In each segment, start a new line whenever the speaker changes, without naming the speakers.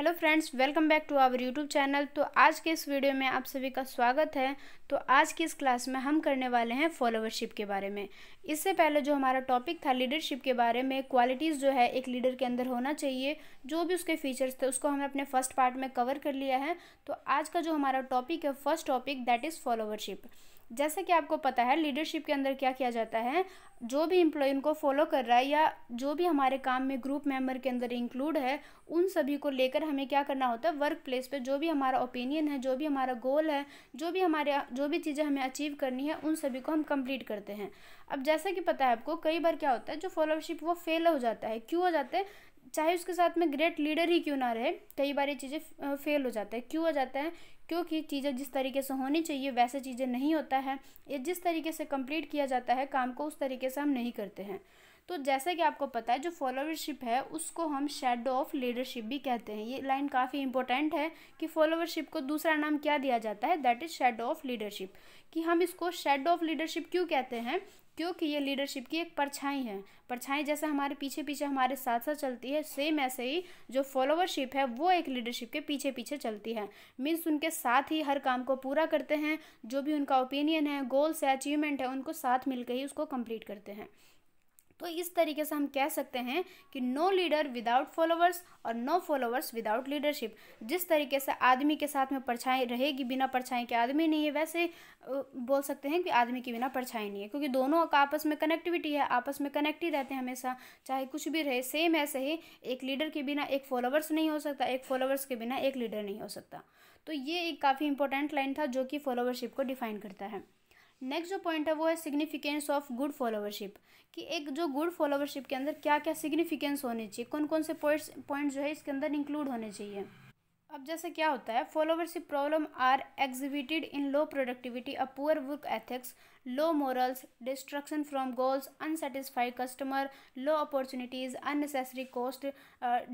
Hello friends welcome back to our YouTube channel तो आज के इस वीडियो में आप सभी का स्वागत है तो आज की इस क्लास में हम करने वाले हैं फॉलोवरशिप के बारे में इससे पहले जो हमारा टॉपिक था लीडरशिप के बारे में क्वालिटीज़ जो है एक लीडर के अंदर होना चाहिए जो भी उसके फीचर्स थे उसको हमने अपने फर्स्ट पार्ट में कवर कर लिया है तो आज का जो हमारा टॉपिक है first topic that is followership जैसा कि आपको पता है लीडरशिप के अंदर क्या किया जाता है जो भी इम्प्लॉय उनको फॉलो कर रहा है या जो भी हमारे काम में ग्रुप मेंबर के अंदर इंक्लूड है उन सभी को लेकर हमें क्या करना होता है वर्क प्लेस पर जो भी हमारा ओपिनियन है जो भी हमारा गोल है जो भी हमारे जो भी चीज़ें हमें अचीव करनी है उन सभी को हम कंप्लीट करते हैं अब जैसा कि पता है आपको कई बार क्या होता है जो फॉलोअरशिप वो फेल हो जाता है क्यों हो जाता है चाहे उसके साथ में ग्रेट लीडर ही क्यों ना रहे कई बार ये चीज़ें फेल हो जाता है क्यों हो जाता है क्योंकि चीज़ें जिस तरीके से होनी चाहिए वैसे चीज़ें नहीं होता है ये जिस तरीके से कंप्लीट किया जाता है काम को उस तरीके से हम नहीं करते हैं तो जैसा कि आपको पता है जो फॉलोवरशिप है उसको हम शेडो ऑफ लीडरशिप भी कहते हैं ये लाइन काफ़ी इंपॉर्टेंट है कि फॉलोवरशिप को दूसरा नाम क्या दिया जाता है that is shadow of leadership कि हम इसको शेडो ऑफ लीडरशिप क्यों कहते हैं क्योंकि ये लीडरशिप की एक परछाई है परछाई जैसे हमारे पीछे पीछे हमारे साथ साथ चलती है सेम ऐसे ही जो फॉलोवरशिप है वो एक लीडरशिप के पीछे पीछे चलती है मीन्स उनके साथ ही हर काम को पूरा करते हैं जो भी उनका ओपिनियन है गोल्स है अचीवमेंट है उनको साथ मिलकर ही उसको कंप्लीट करते हैं तो इस तरीके से हम कह सकते हैं कि नो लीडर विदाउट फॉलोवर्स और नो फॉलोवर्स विदाउट लीडरशिप जिस तरीके से आदमी के साथ में परछाई रहेगी बिना परछाई के आदमी नहीं है वैसे बोल सकते हैं कि आदमी के बिना परछाई नहीं है क्योंकि दोनों का आपस में कनेक्टिविटी है आपस में कनेक्ट ही रहते हैं हमेशा चाहे कुछ भी रहे सेम ऐसे ही एक लीडर के बिना एक फॉलोवर्स नहीं हो सकता एक फॉलोवर्स के बिना एक लीडर नहीं हो सकता तो ये एक काफ़ी इंपॉर्टेंट लाइन था जो कि फॉलोवरशिप को डिफाइन करता है नेक्स्ट जो पॉइंट है वो है सिग्निफिकेंस ऑफ गुड फॉलोवरशिप कि एक जो गुड फॉलोवरशिप के अंदर क्या क्या सिग्निफिकेंस होने चाहिए कौन कौन से पॉइंट्स पॉइंट जो है इसके अंदर इंक्लूड होने चाहिए अब जैसे क्या होता है followership problem are exhibited in low productivity a poor work ethics low morals distraction from goals unsatisfied customer low opportunities unnecessary cost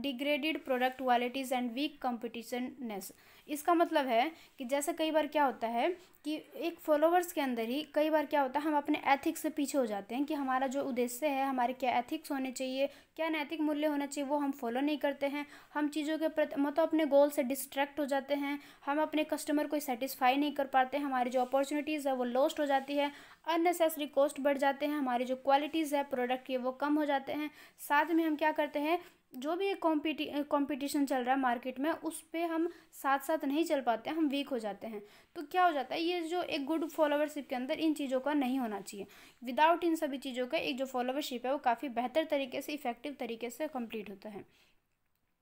degraded product qualities and weak competitiveness इसका मतलब है कि जैसे कई बार क्या होता है कि एक फॉलोवर्स के अंदर ही कई बार क्या होता है हम अपने एथिक्स से पीछे हो जाते हैं कि हमारा जो उद्देश्य है हमारे क्या एथिक्स होने चाहिए क्या नैतिक मूल्य होना चाहिए वो हम फॉलो नहीं करते हैं हम चीज़ों के प्रति मतलब अपने गोल से डिस्ट्रैक्ट हो जाते हैं हम अपने कस्टमर को सेटिस्फाई नहीं कर पाते हमारी जो अपॉर्चुनिटीज़ है वो लॉस्ट हो जाती है अननेसेसरी कॉस्ट बढ़ जाते हैं हमारे जो क्वालिटीज़ है प्रोडक्ट के वो कम हो जाते हैं साथ में हम क्या करते हैं जो भी एक कॉम्पिटिशन चल रहा है मार्केट में उस पर हम साथ साथ नहीं चल पाते हम वीक हो जाते हैं तो क्या हो जाता है ये जो एक गुड फॉलोवरशिप के अंदर इन चीज़ों का नहीं होना चाहिए विदाउट इन सभी चीज़ों का एक जो फॉलोवरशिप है वो काफ़ी बेहतर तरीके से इफेक्टिव तरीके से कम्प्लीट होता है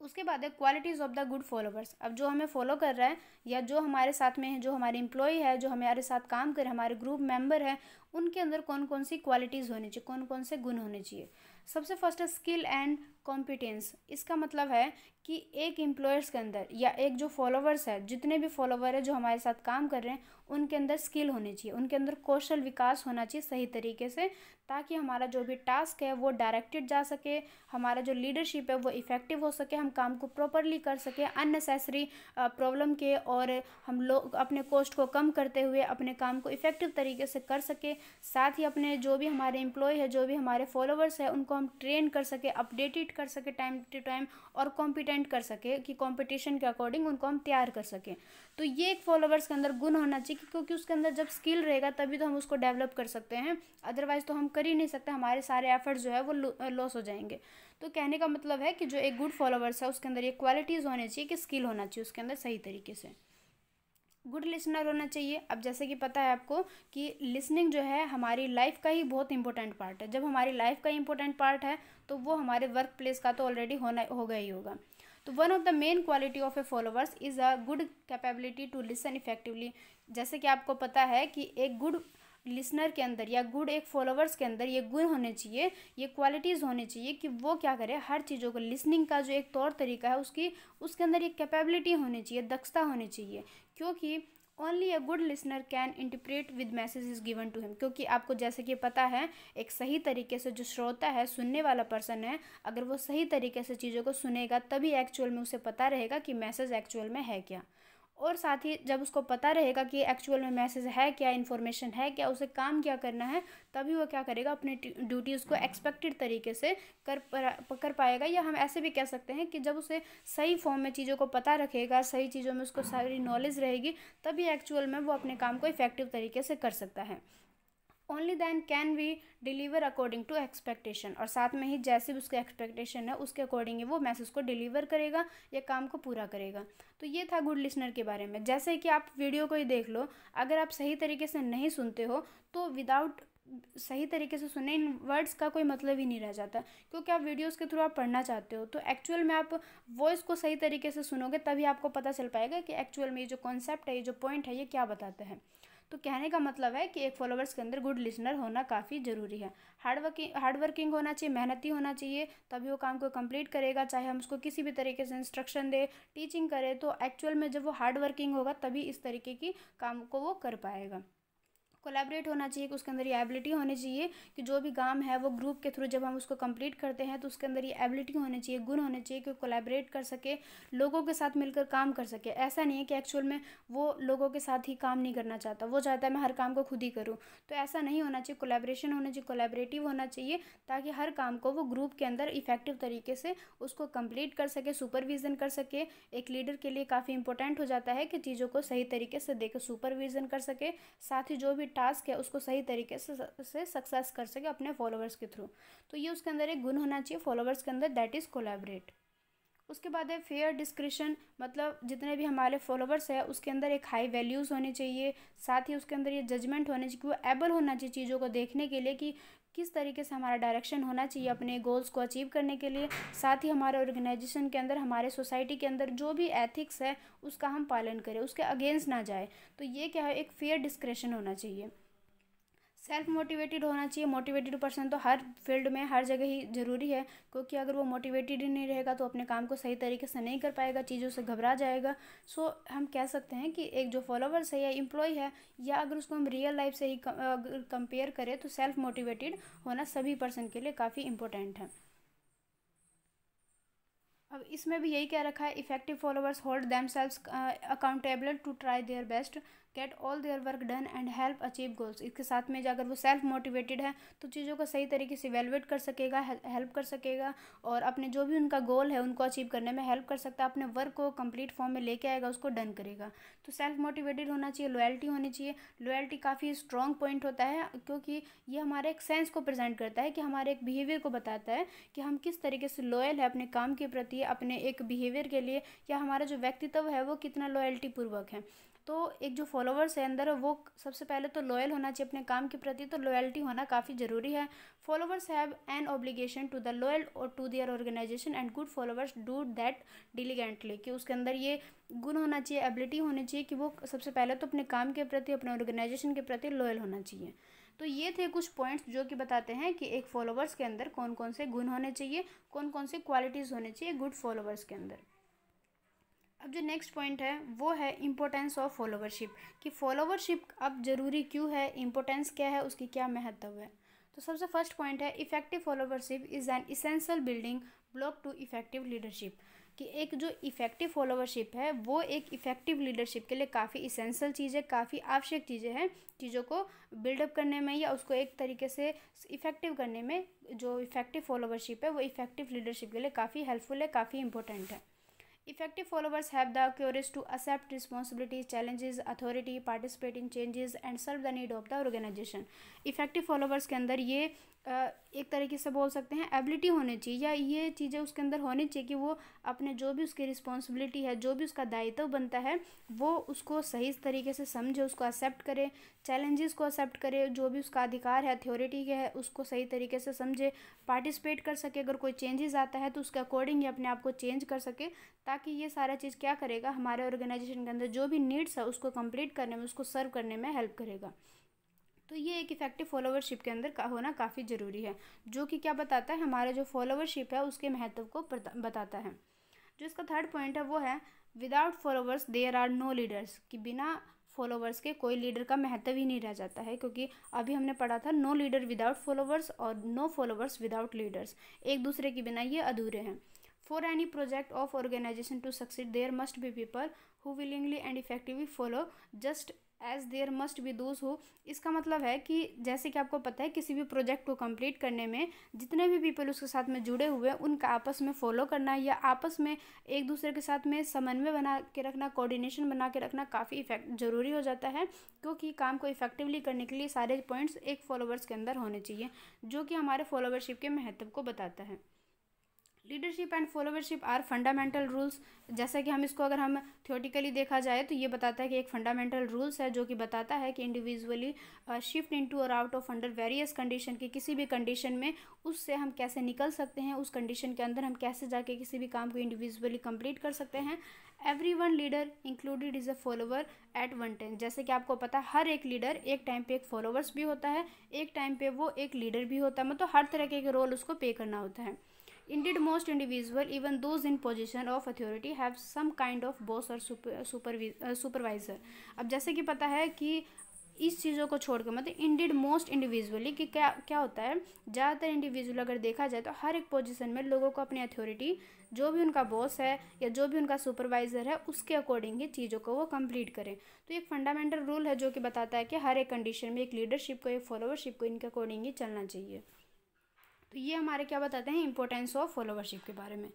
उसके बाद है qualities of the good followers अब जो हमें फॉलो कर रहा है या जो हमारे साथ में है जो हमारे इम्प्लॉय है जो हमारे साथ काम कर रहे हमारे ग्रुप मेंबर है उनके अंदर कौन कौन सी क्वालिटीज़ होनी चाहिए कौन कौन से गुण होने चाहिए सबसे फर्स्ट है स्किल एंड कॉम्पिटेंस इसका मतलब है कि एक एम्प्लॉयर्स के अंदर या एक जो फॉलोवर्स है जितने भी फॉलोवर है जो हमारे साथ काम कर रहे हैं उनके अंदर स्किल होनी चाहिए उनके अंदर कौशल विकास होना चाहिए सही तरीके से ताकि हमारा जो भी टास्क है वो डायरेक्टेड जा सके हमारा जो लीडरशिप है वो इफ़ेक्टिव हो सके हम काम को प्रॉपरली कर सके अननेसेसरी प्रॉब्लम के और हम लोग अपने कॉस्ट को कम करते हुए अपने काम को इफ़ेक्टिव तरीके से कर सके साथ ही अपने जो भी हमारे एम्प्लॉय है जो भी हमारे फॉलोअर्स है उनको हम ट्रेन कर सके अपडेटेड कर सके टाइम टू टाइम और कॉम्पिटेंट कर सके कि कॉम्पिटिशन के अकॉर्डिंग उनको हम तैयार कर सकें तो ये एक फॉलोअर्स के अंदर गुण होना चाहिए क्योंकि उसके अंदर जब स्किल रहेगा तभी तो हम उसको डेवलप कर सकते हैं अदरवाइज़ तो हम कर ही नहीं सकते हमारे सारे एफर्ट्स जो है वो लॉस हो जाएंगे तो कहने का मतलब है कि जो एक गुड फॉलोवर्स है उसके अंदर ये क्वालिटीज़ होने चाहिए कि स्किल होना चाहिए उसके अंदर सही तरीके से गुड लिसनर होना चाहिए अब जैसे कि पता है आपको कि लिसनिंग जो है हमारी लाइफ का ही बहुत इंपॉर्टेंट पार्ट है जब हमारी लाइफ का इंपॉर्टेंट पार्ट है तो वो हमारे वर्क प्लेस का तो ऑलरेडी होना हो गया ही होगा तो one of the main quality of a followers is a good capability to listen effectively जैसे कि आपको पता है कि एक गुड लिसनर के अंदर या गुड एक फॉलोवर्स के अंदर ये गुण होने चाहिए ये क्वालिटीज़ होने चाहिए कि वो क्या करे हर चीज़ों को लिसनिंग का जो एक तौर तरीका है उसकी उसके अंदर एक कैपेबिलिटी होनी चाहिए दक्षता होनी चाहिए क्योंकि only a good listener can interpret with message is given to him क्योंकि आपको जैसे कि पता है एक सही तरीके से जो श्रोता है सुनने वाला पर्सन है अगर वो सही तरीके से चीज़ों को सुनेगा तभी एक्चुअल में उसे पता रहेगा कि मैसेज एक्चुअल में है क्या और साथ ही जब उसको पता रहेगा कि एक्चुअल में मैसेज है क्या इन्फॉर्मेशन है क्या उसे काम क्या करना है तभी वो क्या करेगा अपनी ड्यूटी उसको एक्सपेक्टेड तरीके से कर कर पाएगा या हम ऐसे भी कह सकते हैं कि जब उसे सही फॉर्म में चीज़ों को पता रखेगा सही चीज़ों में उसको सारी नॉलेज रहेगी तभी एक्चुअल में वो अपने काम को इफ़ेक्टिव तरीके से कर सकता है only then can we deliver according to expectation और साथ में ही जैसे भी उसके एक्सपेक्टेशन है उसके अकॉर्डिंग ही वो मैसेज को डिलीवर करेगा या काम को पूरा करेगा तो ये था गुड लिसनर के बारे में जैसे कि आप वीडियो को ही देख लो अगर आप सही तरीके से नहीं सुनते हो तो विदाउट सही तरीके से सुने इन वर्ड्स का कोई मतलब ही नहीं रह जाता क्योंकि आप वीडियोस के थ्रू आप पढ़ना चाहते हो तो एक्चुअल में आप वॉइस को सही तरीके से सुनोगे तभी आपको पता चल पाएगा कि एक्चुअल में ये जो कॉन्सेप्ट है ये जो पॉइंट है ये क्या बताते हैं तो कहने का मतलब है कि एक फॉलोवर्स के अंदर गुड लिसनर होना काफ़ी ज़रूरी है हार्ड वर्किंग हार्ड वर्किंग होना चाहिए मेहनती होना चाहिए तभी वो काम को कंप्लीट करेगा चाहे हम उसको किसी भी तरीके से इंस्ट्रक्शन दे टीचिंग करे तो एक्चुअल में जब वो हार्ड वर्किंग होगा तभी इस तरीके की काम को वो कर पाएगा कोलेबरेट होना चाहिए कि उसके अंदर ये एबिलिटी होनी चाहिए कि जो भी काम है वो ग्रुप के थ्रू जब हम उसको कंप्लीट करते हैं तो उसके अंदर ये एबिलिटी होनी चाहिए गुण होने चाहिए कि कोलेबरेट कर सके लोगों के साथ मिलकर काम कर सके ऐसा नहीं है कि एक्चुअल में वो लोगों के साथ ही काम नहीं करना चाहता वो चाहता है मैं हर काम को खुद ही करूँ तो ऐसा नहीं होना चाहिए कोलेब्रेशन होना चाहिए कोलेबरेटिव होना चाहिए ताकि हर काम को वो ग्रुप के अंदर इफेक्टिव तरीके से उसको कम्प्लीट कर सके सुपरविज़न कर सके एक लीडर के लिए काफ़ी इंपॉर्टेंट हो जाता है कि चीज़ों को सही तरीके से देखे सुपरविज़न कर सके साथ ही जो भी टास्क है उसको सही तरीके से से सक्सेस कर सके अपने फॉलोवर्स के थ्रू तो ये उसके अंदर एक गुण होना चाहिए फॉलोवर्स के अंदर दैट इज़ कोलैबोरेट उसके बाद है फेयर डिस्क्रिशन मतलब जितने भी हमारे फॉलोवर्स है उसके अंदर एक हाई वैल्यूज़ होने चाहिए साथ ही उसके अंदर ये जजमेंट होने चाहिए कि वो एबल होना चाहिए चीज़ों को देखने के लिए कि किस तरीके से हमारा डायरेक्शन होना चाहिए अपने गोल्स को अचीव करने के लिए साथ ही हमारे ऑर्गेनाइजेशन के अंदर हमारे सोसाइटी के अंदर जो भी एथिक्स है उसका हम पालन करें उसके अगेंस्ट ना जाए तो ये क्या है एक फेयर डिस्क्रेशन होना चाहिए सेल्फ मोटिवेटेड होना चाहिए मोटिवेटेड पर्सन तो हर फील्ड में हर जगह ही ज़रूरी है क्योंकि अगर वो मोटिवेटेड ही नहीं रहेगा तो अपने काम को सही तरीके से नहीं कर पाएगा चीज़ों से घबरा जाएगा सो हम कह सकते हैं कि एक जो फॉलोवर्स है या एम्प्लॉय है या अगर उसको हम रियल लाइफ से ही कंपेयर करें तो सेल्फ मोटिवेटेड होना सभी पर्सन के लिए काफ़ी इंपॉर्टेंट है अब इसमें भी यही कह रखा है effective followers hold them self accountable to try their best get all their work done and help achieve goals इसके साथ में अगर वो सेल्फ मोटिवेटेड है तो चीज़ों को सही तरीके से वेलवेट कर सकेगा हेल्प कर सकेगा और अपने जो भी उनका गोल है उनको अचीव करने में हेल्प कर सकता है अपने वर्क को कंप्लीट फॉर्म में लेके आएगा उसको डन करेगा तो सेल्फ मोटिवेटेड होना चाहिए लॉयल्टी होनी चाहिए लॉयल्टी काफ़ी स्ट्रॉन्ग पॉइंट होता है क्योंकि ये हमारे एक सेंस को प्रेजेंट करता है कि हमारे एक बिहेवियर को बताता है कि हम किस तरीके से लॉयल है अपने काम के प्रति अपने एक बिहेवियर के लिए या हमारा जो व्यक्तित्व है वो कितना लॉयल्टी पूर्वक है तो एक जो फॉलोवर्स है अंदर वो सबसे पहले तो लॉयल होना चाहिए अपने काम के प्रति तो लॉयल्टी होना काफ़ी ज़रूरी है followers have an obligation to the loyal और to their organization and good followers do that diligently कि उसके अंदर ये गुण होना चाहिए एबिलिटी होनी चाहिए कि वो सबसे पहले तो अपने काम के प्रति अपने ऑर्गेनाइजेशन के प्रति लॉयल होना चाहिए तो ये थे कुछ पॉइंट्स जो कि बताते हैं कि एक फॉलोवर्स के अंदर कौन कौन से गुण होने चाहिए कौन कौन से क्वालिटीज़ होने चाहिए गुड फॉलोवर्स के अंदर अब जो नेक्स्ट पॉइंट है वो है इम्पोर्टेंस ऑफ फॉलोवरशिप कि फॉलोवरशिप अब ज़रूरी क्यों है इम्पोर्टेंस क्या है उसकी क्या महत्व है तो सबसे फर्स्ट पॉइंट है effective followership is an essential building block to effective leadership कि एक जो इफेक्टिव फॉलोवरशिप है वो एक इफेक्टिव लीडरशिप के लिए काफ़ी इसेंशियल चीज़ है काफ़ी आवश्यक चीज़ें हैं चीज़ों को बिल्डअप करने में या उसको एक तरीके से इफेक्टिव करने में जो इफेक्टिव फॉलोवरशिप है वो इफेक्टिव लीडरशिप के लिए काफ़ी हेल्पफुल है काफ़ी इंपॉर्टेंट है Effective followers have the courage to accept responsibilities, challenges authority, participate in changes and serve the need of the organization. Effective followers के अंदर ये एक तरीके से बोल सकते हैं एबिलिटी होनी चाहिए या ये चीज़ें उसके अंदर होनी चाहिए कि वो अपने जो भी उसकी रिस्पॉन्सिबिलिटी है जो भी उसका दायित्व बनता है वो उसको सही तरीके से समझे उसको एक्सेप्ट करे चैलेंजेस को एक्सेप्ट करे जो भी उसका अधिकार है थ्योरिटी के है उसको सही तरीके से समझे पार्टिसिपेट कर सके अगर कोई चेंजेस आता है तो उसके अकॉर्डिंग ही अपने आप को चेंज कर सके ताकि ये सारा चीज़ क्या करेगा हमारे ऑर्गेनाइजेशन के अंदर जो भी नीड्स है उसको कम्प्लीट करने में उसको सर्व करने में हेल्प करेगा तो ये एक इफेक्टिव फॉलोवरशिप के अंदर का होना काफ़ी ज़रूरी है जो कि क्या बताता है हमारे जो फॉलोवरशिप है उसके महत्व को बताता है जो इसका थर्ड पॉइंट है वो है without followers there are no leaders कि बिना फॉलोवर्स के कोई लीडर का महत्व ही नहीं रह जाता है क्योंकि अभी हमने पढ़ा था नो लीडर विदाउट फॉलोवर्स और नो फॉलोवर्स विदाउट लीडर्स एक दूसरे के बिना ये अधूरे हैं for any project of organization to succeed there must be people who willingly and effectively follow just as there must be those who इसका मतलब है कि जैसे कि आपको पता है किसी भी प्रोजेक्ट को कंप्लीट करने में जितने भी पीपल उसके साथ में जुड़े हुए हैं उनका आपस में फॉलो करना या आपस में एक दूसरे के साथ में समन्वय बना के रखना कोऑर्डिनेशन बना के रखना काफ़ी इफेक्ट ज़रूरी हो जाता है क्योंकि काम को इफेक्टिवली करने के लिए सारे पॉइंट्स एक फॉलोवर्स के अंदर होने चाहिए जो कि हमारे फॉलोवरशिप के महत्व को बताता है leadership and followership are fundamental rules जैसा कि हम इसको अगर हम थियोटिकली देखा जाए तो ये बताता है कि एक फंडामेंटल रूल्स है जो कि बताता है कि इंडिविजुअली शिफ्ट इनटू और out of under various condition के किसी भी कंडीशन में उससे हम कैसे निकल सकते हैं उस कंडीशन के अंदर हम कैसे जाके किसी भी काम को इंडिविजुअली कम्प्लीट कर सकते हैं every one leader included is a follower at one time जैसे कि आपको पता है हर एक लीडर एक टाइम पे एक फॉलोवर्स भी होता है एक टाइम पे वो एक लीडर भी होता है मतलब हर तरह के एक रोल उसको पे करना होता है Indeed, most individuals, even those in position of authority, have some kind of boss or super, uh, uh, supervisor. अब जैसे कि पता है कि इस चीज़ों को छोड़कर मतलब इंडिड मोस्ट इंडिविजुअली कि क्या क्या होता है ज़्यादातर इंडिविजुअल अगर देखा जाए तो हर एक पोजीशन में लोगों को अपनी अथॉरिटी जो भी उनका बॉस है या जो भी उनका सुपरवाइज़र है उसके अकॉर्डिंग ही चीज़ों को वो कंप्लीट करें तो एक फंडामेंटल रूल है जो कि बताता है कि हर एक कंडीशन में एक लीडरशिप को एक फॉलोअरशिप को इनके अकॉर्डिंग ही चलना चाहिए तो ये हमारे क्या बताते हैं इंपॉर्टेंस ऑफ फॉलोवरशिप के बारे में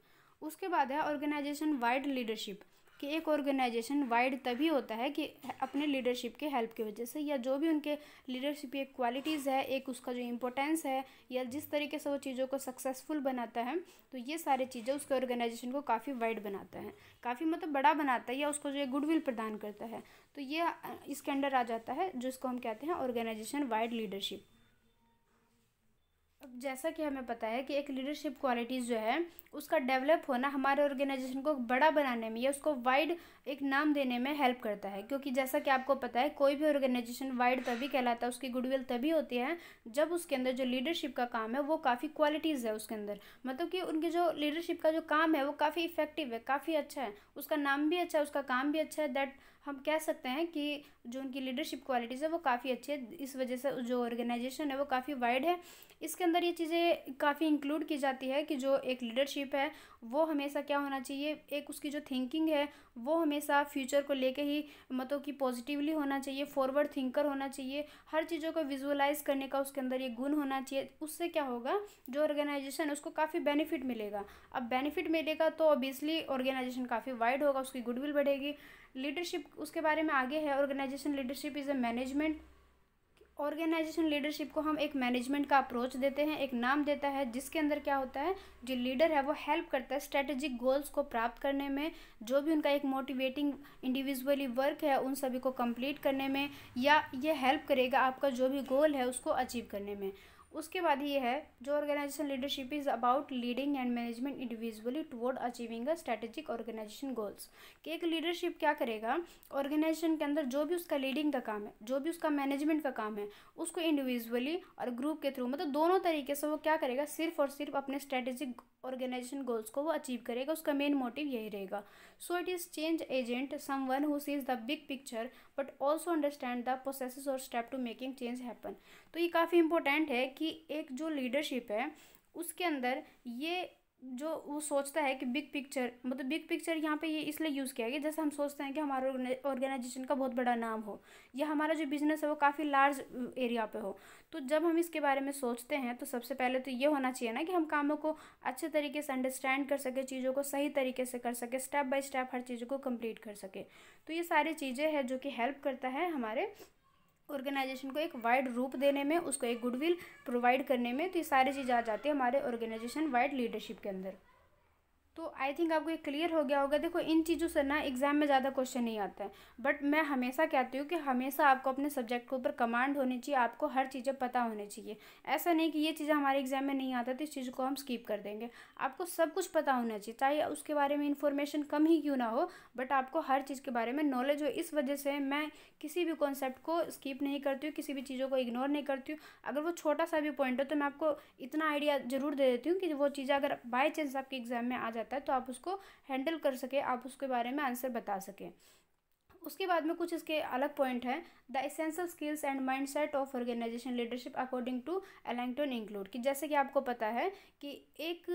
उसके बाद है ऑर्गेनाइजेशन वाइड लीडरशिप कि एक ऑर्गेनाइजेशन वाइड तभी होता है कि अपने लीडरशिप के हेल्प की वजह से या जो भी उनके लीडरशिप की क्वालिटीज़ है एक उसका जो इम्पोर्टेंस है या जिस तरीके से वो चीज़ों को सक्सेसफुल बनाता है तो ये सारी चीज़ें उसके ऑर्गेनाइजेशन को काफ़ी वाइड बनाता है काफ़ी मतलब बड़ा बनाता है या उसको जो है गुडविल प्रदान करता है तो ये इसके अंडर आ जाता है जिसको हम कहते हैं ऑर्गेनाइजेशन वाइड लीडरशिप अब जैसा कि हमें पता है कि एक लीडरशिप क्वालिटीज़ जो है उसका डेवलप होना हमारे ऑर्गेनाइजेशन को बड़ा बनाने में या उसको वाइड एक नाम देने में हेल्प करता है क्योंकि जैसा कि आपको पता है कोई भी ऑर्गेनाइजेशन वाइड तभी कहलाता है उसकी गुडविल तभी होती है जब उसके अंदर जो लीडरशिप का काम है वो काफ़ी क्वालिटीज़ है उसके अंदर मतलब कि उनके जो लीडरशिप का जो काम है वो काफ़ी इफेक्टिव है काफ़ी अच्छा है उसका नाम भी अच्छा है उसका काम भी अच्छा है दैट हम कह सकते हैं कि जो उनकी लीडरशिप क्वालिटीज़ है वो काफ़ी अच्छी है इस वजह से जो ऑर्गेनाइजेशन है वो काफ़ी वाइड है इसके अंदर ये चीज़ें काफ़ी इंक्लूड की जाती है कि जो एक लीडरशिप लीडरशिप है वो हमेशा क्या होना चाहिए एक उसकी जो थिंकिंग है वो हमेशा फ्यूचर को लेके ही मतलब कि पॉजिटिवली होना चाहिए फॉरवर्ड थिंकर होना चाहिए हर चीज़ों को विजुअलाइज करने का उसके अंदर ये गुण होना चाहिए उससे क्या होगा जो ऑर्गेनाइजेशन है उसको काफ़ी बेनिफिट मिलेगा अब बेनिफिट मिलेगा तो ऑब्वियसली ऑर्गेनाइजेशन काफ़ी वाइड होगा उसकी गुडविल बढ़ेगी लीडरशिप उसके बारे में आगे है organization leadership is a management organization leadership को हम एक मैनेजमेंट का अप्रोच देते हैं एक नाम देता है जिसके अंदर क्या होता है जो लीडर है वो हेल्प करता है स्ट्रेटेजिक गोल्स को प्राप्त करने में जो भी उनका एक मोटिवेटिंग इंडिविजुअली वर्क है उन सभी को कंप्लीट करने में या ये हेल्प करेगा आपका जो भी गोल है उसको अचीव करने में उसके बाद ये है जो organization leadership is about leading and management individually toward achieving a strategic organization goals कि एक लीडरशिप क्या करेगा ऑर्गेनाइजेशन के अंदर जो भी उसका लीडिंग का काम है जो भी उसका मैनेजमेंट का काम है उसको इंडिविजुअली और ग्रुप के थ्रू मतलब दोनों तरीके से वो क्या करेगा सिर्फ और सिर्फ अपने स्ट्रेटेजिक ऑर्गेनाइजेशन गोल्स को वो अचीव करेगा उसका मेन मोटिव यही रहेगा so it is change agent some one who sees the big picture but also understand the process और step to making change happen तो ये काफ़ी इंपॉर्टेंट है कि एक जो लीडरशिप है उसके अंदर ये जो वो सोचता है कि बिग पिक्चर मतलब बिग पिक्चर यहाँ पे ये इसलिए यूज़ किया गया जैसे हम सोचते हैं कि हमारे ऑर्गेनाइजेशन का बहुत बड़ा नाम हो या हमारा जो बिज़नेस है वो काफ़ी लार्ज एरिया पे हो तो जब हम इसके बारे में सोचते हैं तो सबसे पहले तो ये होना चाहिए ना कि हम कामों को अच्छे तरीके से अंडरस्टैंड कर सके चीज़ों को सही तरीके से कर सके स्टेप बाई स्टेप हर चीज़ों को कम्प्लीट कर सके तो ये सारी चीज़ें हैं जो कि हेल्प करता है हमारे ऑर्गेनाइजेशन को एक वाइड रूप देने में उसको एक गुडविल प्रोवाइड करने में तो ये सारी चीज़ आ जाती है हमारे ऑर्गेनाइजेशन वाइड लीडरशिप के अंदर तो आई थिंक आपको ये क्लियर हो गया होगा देखो इन चीज़ों से ना एग्ज़ाम में ज़्यादा क्वेश्चन नहीं आता है बट मैं हमेशा कहती हूँ कि हमेशा आपको अपने सब्जेक्ट के ऊपर कमांड होनी चाहिए आपको हर चीज़ें पता होनी चाहिए ऐसा नहीं कि ये चीज़ें हमारे एग्ज़ाम में नहीं आता तो इस चीज़ को हम स्कीप कर देंगे आपको सब कुछ पता होना चाहिए चाहे उसके बारे में इन्फॉर्मेशन कम ही क्यों ना हो बट आपको हर चीज़ के बारे में नॉलेज हो इस वजह से मैं किसी भी कॉन्सेप्ट को स्कीप नहीं करती हूँ किसी भी चीज़ों को इग्नोर नहीं करती हूँ अगर वो छोटा सा भी पॉइंट हो तो मैं आपको इतना आइडिया ज़रूर दे देती हूँ कि वो चीज़ें अगर बाई चांस आपके एग्ज़ाम में आ जाती रहता है तो आप उसको हैंडल कर सकें आप उसके बारे में आंसर बता सकें उसके बाद में कुछ इसके अलग पॉइंट हैं the essential skills and mind set of organization leadership according to Ellington include कि जैसे कि आपको पता है कि एक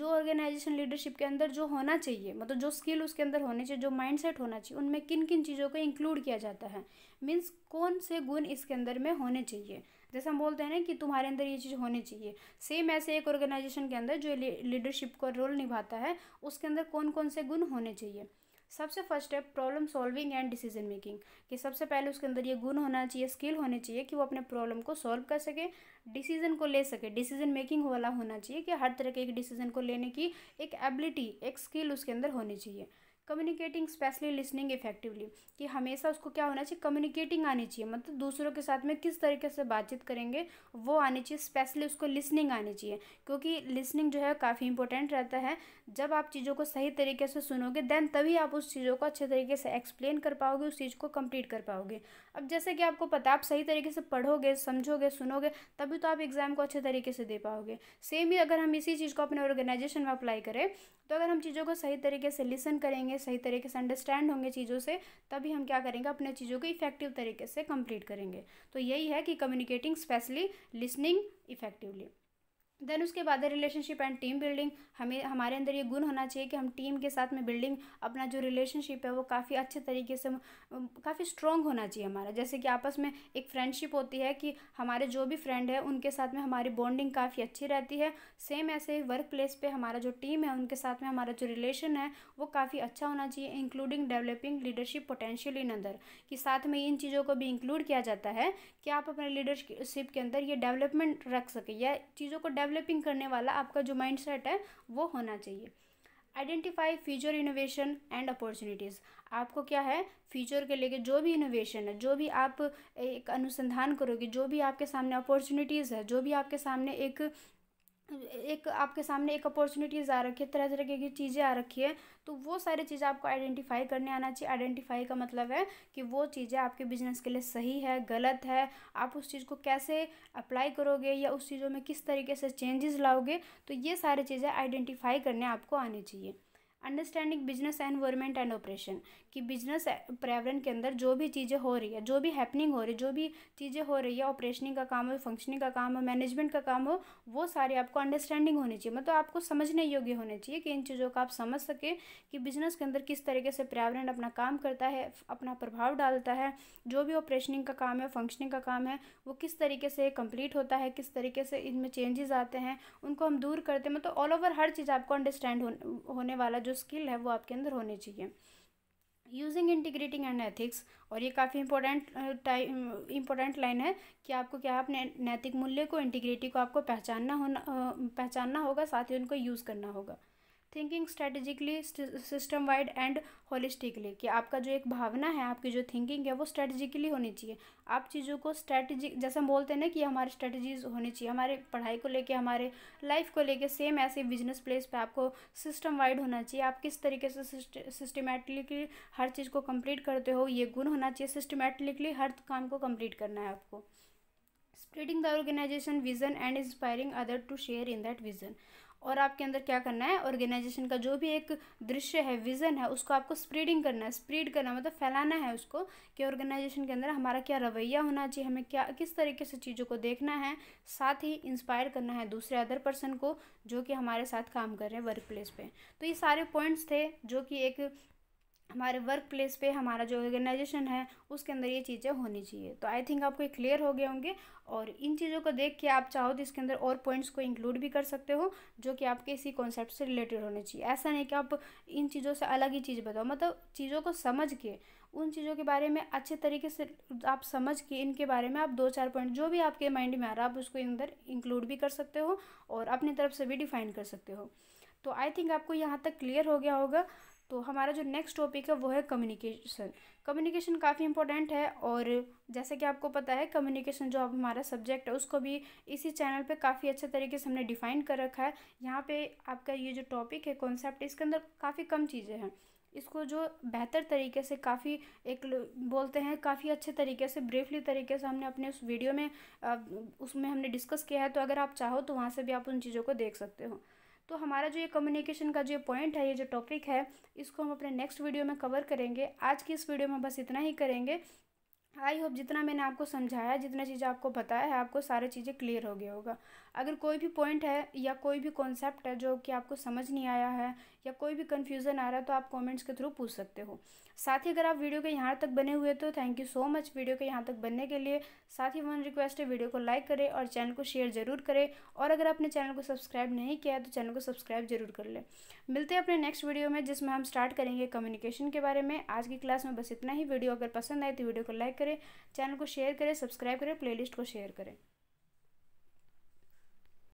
जो ऑर्गेनाइजेशन लीडरशिप के अंदर जो होना चाहिए मतलब जो स्किल उसके अंदर होने चाहिए जो माइंड सेट होना चाहिए उनमें किन किन चीज़ों को इंक्लूड किया जाता है मीन्स कौन से गुण इसके अंदर में होने चाहिए जैसे हम बोलते हैं ना कि तुम्हारे अंदर ये चीज़ होनी चाहिए सेम ऐसे एक ऑर्गेनाइजेशन के अंदर जो लीडरशिप का रोल निभाता है उसके अंदर कौन कौन से गुण होने चाहिए सबसे फर्स्ट है problem solving and decision making कि सबसे पहले उसके अंदर ये गुण होना चाहिए स्किल होने चाहिए कि वो अपने प्रॉब्लम को सॉल्व कर सके डिसीजन को ले सके डिसीजन मेकिंग वाला होना चाहिए कि हर तरह के एक डिसीजन को लेने की एक एबिलिटी एक स्किल उसके अंदर होनी चाहिए कम्युनिकेटिंग स्पेशली लिसनिंग इफेक्टिवली कि हमेशा उसको क्या होना चाहिए कम्युनिकेटिंग आनी चाहिए मतलब दूसरों के साथ में किस तरीके से बातचीत करेंगे वो आनी चाहिए स्पेशली उसको लिसनिंग आनी चाहिए क्योंकि लिसनिंग जो है काफ़ी इंपॉर्टेंट रहता है जब आप चीज़ों को सही तरीके से सुनोगे देन तभी आप उस चीज़ों को अच्छे तरीके से एक्सप्लेन कर पाओगे उस चीज़ को कंप्लीट कर पाओगे अब जैसे कि आपको पता है आप सही तरीके से पढ़ोगे समझोगे सुनोगे तभी तो आप एग्ज़ाम को अच्छे तरीके से दे पाओगे सेम ही अगर हम इसी चीज़ को अपने ऑर्गेनाइजेशन में अप्लाई करें तो अगर हम चीज़ों को सही तरीके से लिसन करेंगे सही तरीके से अंडरस्टैंड होंगे चीज़ों से तभी हम क्या करेंगे अपने चीज़ों को इफेक्टिव तरीके से कंप्लीट करेंगे तो यही है कि communicating specially listening effectively then उसके बाद है रिलेशनशिप एंड टीम बिल्डिंग हमें हमारे अंदर ये गुण होना चाहिए कि हम टीम के साथ में बिल्डिंग अपना जो रिलेशनशिप है वो काफ़ी अच्छे तरीके से काफ़ी स्ट्रॉन्ग होना चाहिए हमारा जैसे कि आपस में एक फ्रेंडशिप होती है कि हमारे जो भी फ्रेंड है उनके साथ में हमारी बॉन्डिंग काफ़ी अच्छी रहती है सेम ऐसे ही वर्क प्लेस पर हमारा जो टीम है उनके साथ में हमारा जो रिलेशन है वो काफ़ी अच्छा होना चाहिए including developing leadership potential in अंदर कि साथ में इन चीज़ों को भी इंक्लूड किया जाता है कि आप अपने लीडरशिप के अंदर ये डेवलपमेंट रख सकें या चीज़ों को डेवलपिंग करने वाला आपका जो माइंड सेट है वो होना चाहिए identify future innovation and opportunities आपको क्या है फ्यूचर के लेके जो भी इनोवेशन है जो भी आप एक अनुसंधान करोगे जो भी आपके सामने अपॉर्चुनिटीज़ है जो भी आपके सामने एक एक आपके सामने एक अपॉर्चुनिटीज़ आ रखी है तरह तरह की चीज़ें आ रखी है तो वो सारी चीज़ें आपको आइडेंटिफाई करने आना चाहिए आइडेंटिफाई का मतलब है कि वो चीज़ें आपके बिजनेस के लिए सही है गलत है आप उस चीज़ को कैसे अप्लाई करोगे या उस चीज़ों में किस तरीके से चेंजेस लाओगे तो ये सारी चीज़ें आइडेंटिफाई करने आपको आनी चाहिए understanding business environment and operation कि बिजनेस पर्यावरण के अंदर जो भी चीज़ें हो रही है जो भी हैपनिंग हो रही है जो भी चीज़ें हो रही है ऑपरेशनिंग का काम हो फंक्शनिंग का काम हो मैनेजमेंट का काम हो वो सारी आपको अंडरस्टैंडिंग होनी चाहिए मतलब आपको समझने योग्य होने चाहिए कि इन चीज़ों को आप समझ सके कि बिजनेस के अंदर किस तरीके से पर्यावरण अपना काम करता है अपना प्रभाव डालता है जो भी ऑपरेशनिंग का काम है फंक्शनिंग का काम है वो किस तरीके से कंप्लीट होता है किस तरीके से इनमें चेंजेस आते हैं उनको हम दूर करते हैं मतलब ऑल ओवर हर चीज़ आपको अंडरस्टैंड होने वाला जो स्किल है वो आपके अंदर होनी चाहिए यूजिंग इंटीग्रेटिंग एंड एथिक्स और ये काफ़ी इंपॉर्टेंट टाइम इंपॉर्टेंट लाइन है कि आपको क्या आप नैतिक मूल्य को इंटीग्रिटी को आपको पहचानना होना पहचानना होगा साथ ही उनको यूज़ करना होगा thinking strategically system wide and holistically कि आपका जो एक भावना है आपकी जो थिंकिंग है वो स्ट्रेटेजिकली होनी चाहिए आप चीज़ों को स्ट्रेटेजिक जैसे हम बोलते हैं ना कि हमारे स्ट्रेटजीज होनी चाहिए हमारे पढ़ाई को लेके हमारे लाइफ को लेके सेम ऐसे बिजनेस प्लेस पे आपको सिस्टम वाइड होना चाहिए आप किस तरीके से सिस्टमेटिकली हर चीज़ को कंप्लीट करते हो ये गुण होना चाहिए सिस्टमेटिकली हर काम को कम्प्लीट करना है आपको spreading the organization vision and inspiring other to share in that vision और आपके अंदर क्या करना है ऑर्गेनाइजेशन का जो भी एक दृश्य है विज़न है उसको आपको स्प्रीडिंग करना है स्प्रीड करना मतलब फैलाना है उसको कि ऑर्गेनाइजेशन के अंदर हमारा क्या रवैया होना चाहिए हमें क्या किस तरीके से चीज़ों को देखना है साथ ही इंस्पायर करना है दूसरे अदर पर्सन को जो कि हमारे साथ काम कर रहे हैं वर्क प्लेस पर तो ये सारे पॉइंट्स थे जो कि एक हमारे वर्क प्लेस पे हमारा जो ऑर्गेनाइजेशन है उसके अंदर ये चीज़ें होनी चाहिए तो आई थिंक आपको क्लियर हो गए होंगे और इन चीज़ों को देख के आप चाहो तो इसके अंदर और पॉइंट्स को इंक्लूड भी कर सकते हो जो कि आपके इसी कॉन्सेप्ट से रिलेटेड होने चाहिए ऐसा नहीं कि आप इन चीज़ों से अलग ही चीज़ बताओ मतलब चीज़ों को समझ के उन चीज़ों के बारे में अच्छे तरीके से आप समझ के इनके बारे में आप दो चार पॉइंट जो भी आपके माइंड में आ रहा है आप उसको अंदर इंक्लूड भी कर सकते हो और अपनी तरफ से भी डिफाइन कर सकते हो तो आई थिंक आपको यहाँ तक क्लियर हो गया होगा तो हमारा जो नेक्स्ट टॉपिक है वो है कम्युनिकेशन कम्युनिकेशन काफ़ी इंपॉर्टेंट है और जैसे कि आपको पता है कम्युनिकेशन जो अब हमारा सब्जेक्ट है उसको भी इसी चैनल पे काफ़ी अच्छे तरीके से हमने डिफ़ाइन कर रखा है यहाँ पे आपका ये जो टॉपिक है कॉन्सेप्ट इसके अंदर काफ़ी कम चीज़ें हैं इसको जो बेहतर तरीके से काफ़ी एक बोलते हैं काफ़ी अच्छे तरीके से ब्रीफली तरीके से हमने अपने उस वीडियो में उसमें हमने डिस्कस किया है तो अगर आप चाहो तो वहाँ से भी आप उन चीज़ों को देख सकते हो तो हमारा जो ये कम्युनिकेशन का जो पॉइंट है ये जो टॉपिक है इसको हम अपने नेक्स्ट वीडियो में कवर करेंगे आज की इस वीडियो में बस इतना ही करेंगे आई होप जितना मैंने आपको समझाया जितना चीज़ आपको बताया है आपको सारे चीज़ें क्लियर हो गया होगा अगर कोई भी पॉइंट है या कोई भी कॉन्सेप्ट है जो कि आपको समझ नहीं आया है या कोई भी कन्फ्यूज़न आ रहा है तो आप कमेंट्स के थ्रू पूछ सकते हो साथ ही अगर आप वीडियो के यहाँ तक बने हुए तो thank you so much video के यहाँ तक बनने के लिए साथ ही वन रिक्वेस्ट है वीडियो को लाइक करें और चैनल को शेयर ज़रूर करें और अगर आपने चैनल को सब्सक्राइब नहीं किया है तो चैनल को सब्सक्राइब जरूर कर लें मिलते हैं अपने नेक्स्ट वीडियो में जिसमें हम स्टार्ट करेंगे कम्युनिकेशन के बारे में आज की क्लास में बस इतना ही वीडियो अगर पसंद आए तो वीडियो को लाइक करें चैनल को शेयर करें सब्सक्राइब करें प्लेलिस्ट को शेयर करें